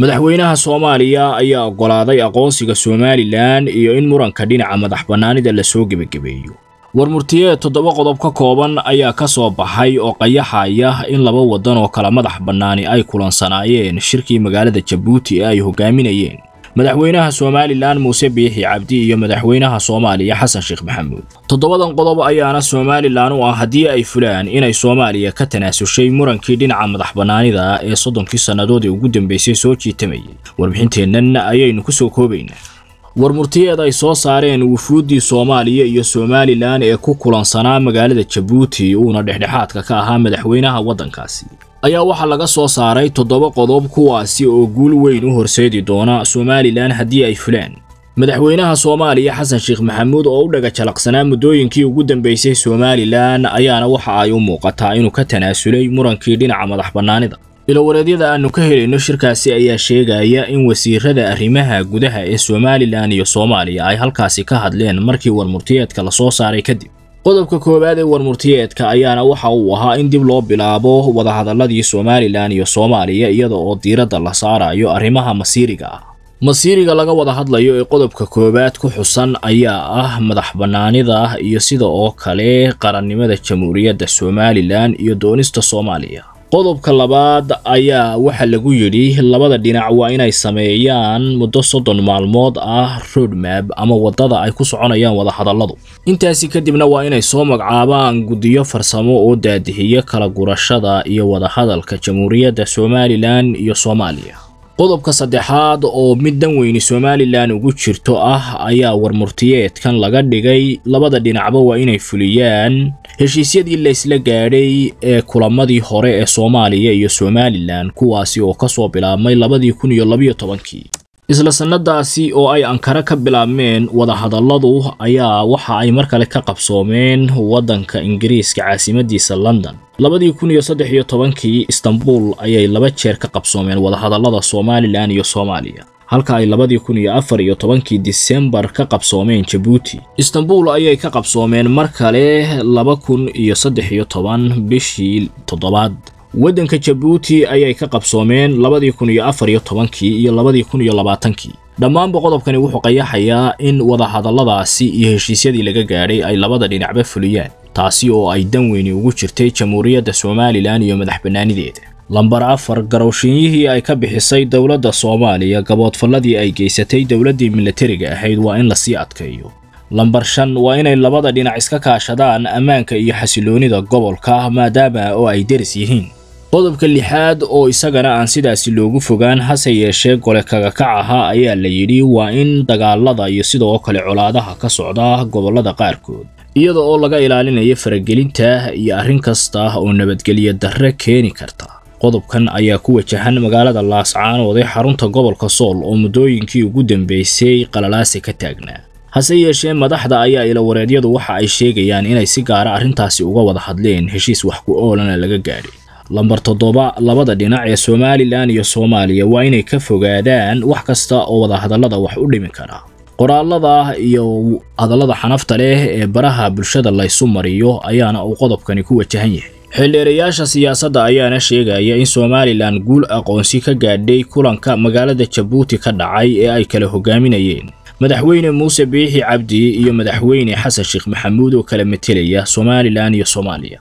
madaxweynaha soomaaliya ayaa oggolaaday aqoonsiga somalilan iyo in muranka dhinaca madax bannaanida lasoo gebagabeeyo warmurtiyeed toddoba qodob ka kooban ayaa ka soo baxay oo qayaxaya in laba waddan oo kala madax bannaani ay kulansanaayeen shirkii magaalada jabuuti ee ay hogaaminayeen madaxweynaha somalilan muuse biixi cabdi iyo madaxweynaha soomaaliya xasan sheekh maxamuud toddobadan qodob ayaana somalilan u ah haddii ay fulaan inay soomaaliya ka tanaasushay murankii dhinaca madax bannaanida ee soddonkii sannadoodee ugu dambaysay soo jiitamayay warbixinteennan ayaynu ku soo koobaynaa war ay soo saareen wufuuddii soomaaliya iyo somalilan ee ku kulansanaa magaalada jabuuti uuna dhexdhexaadka ka ahaa madaxweynaha waddankaasi ayaa waxaa laga soo saaray toddoba qodob kuwaasi oo guul weyn u horseedi doona somalilan haddii ay fulaan madaxweynaha soomaaliya xasan sheekh maxamuud oo u dhagajalaqsanaa muddooyinkii ugu dambaysay somalilan ayaana waxa ay u muuqataa inuu ka tanaasulay murankii dhinaca madax bannaanida ilowareedyada aannu ka helayno shirkaasi ayaa sheegaya in wasiirada arrimaha gudaha ee somalilan iyo soomaaliya ay halkaasi ka hadleen markii warmurtiyeedka la soo saaray kadib qodobka koowaad ee warmurtiyeedka ayaana waxa uu ahaa in dib loo bilaabo wadahadaladii somalilan iyo soomaaliya iyada oo diiradda la saarayo arrimaha masiiriga ah masiiriga laga wada hadlayo ee qodobka koowaad ku xusan ayaa ah madax bannaanida iyo sida oo kale qarannimada jamhuuriyadda somalilan iyo doonista soomaaliya qodobka labaad ayaa waxaa lagu yidhi labada dhinac waa inay sameeyaan muddo soddon maalmood ah roadmab ama waddada ay ku soconayaan wadahadalladu intaasi kadibna waa inay soo magacaabaan guddiyo farsamo oo daadihiyo kala gurashada iyo wadahadalka jamhuuriyadda somalilan iyo soomaaliya qodobka saddexaad oo mid dan weyni somalilan ugu jirto ah ayaa warmurtiyeedkan laga dhigay labada dhinacba waa inay fuliyaan heshiisyadii laysla gaadhay ee kulamadii hore ee soomaaliya iyo somalilan kuwaasi oo kasoo bilaabmay labadii kun iyo labaiyo tobankii isla sanadaasi oo ay ankara ka bilaabmeen wadahadalladu ayaa waxa ay mar kale ka qabsoomeen waddanka ingiriiska caasimadiisa london labadii kun iyo saddex iyo tobankii istanbul ayay laba jeer ka qabsoomeen wadahadallada somalilan iyo soomaaliya halka ay labadii kun iyo afar iyo tobankii disembar ka qabsoomeen jabuuti istanbuul ayay ka qabsoomeen mar kale laba kun iyo saddex iyo toban bishii toddobaad waddanka jabuuti ayay ka qabsoomeen labadii kun iyo afar iyo tobankii iyo labadii kun iyo labaatankii dhammaanba qodobkani wuxuu qayaxayaa in wadahadalladaasi iyo heshiisyadii laga gaadhay ay labada dhinacba fuliyaan taasi oo ay dan weyni ugu jirtay jamhuuriyadda somalilan iyo madax lambar afar garowshiinyihii ay ka bixisay dowladda soomaaliya gaboodfalladii ay geysatay dowladdii milatariga ahayd waa in lasii adkeeyo lambar shan waa inay labada dhinac iska kaashadaan ammaanka iyo xasiloonida gobolka maadaama oo ay deris yihiin qodobka lixaad oo isagana aan sidaasi loogu fogaan hase yeeshee gole kaga ahaa ayaa la yidhi waa in dagaalada iyo sidoo kale colaadaha ka socda gobollada qaarkood iyada oo laga ilaalinayo faragelinta iyo arrin kasta oo nabadgelyo darre keeni karta qodobkan ayaa ku wajahan magaalada laascaanood xarunta gobolka sool oo muddooyinkii ugu dambeysay qalalaasi ka taagnaa hase yeeshee madaxda ayaa ilawareedyadu waxa ay sheegayaan inay si gaara ah arrintaasi uga wada hadleen heshiis wax ku oolana laga gaadhay lambar toddoba labada dhinac ee somalilan iyo soomaaliya waa inay ka fogaadaan wax kasta oo wadahadallada wax u dhimi kara qoraalada ah iyo hadallada xanafta leh ee baraha bulshada laysu mariyo ayaana uu qodobkani ku wajahan yahay xildheerayaasha siyaasadda ayaana sheegaya in somalilan guul aqoonsi ka gaadhay kulanka magaalada jabuuti ka dhacay ee ay kala hogaaminayeen madaxweyne muuse biixi cabdi iyo madaxweyne xasan sheekh maxamuud oo kala matelaya somalilan iyo soomaaliya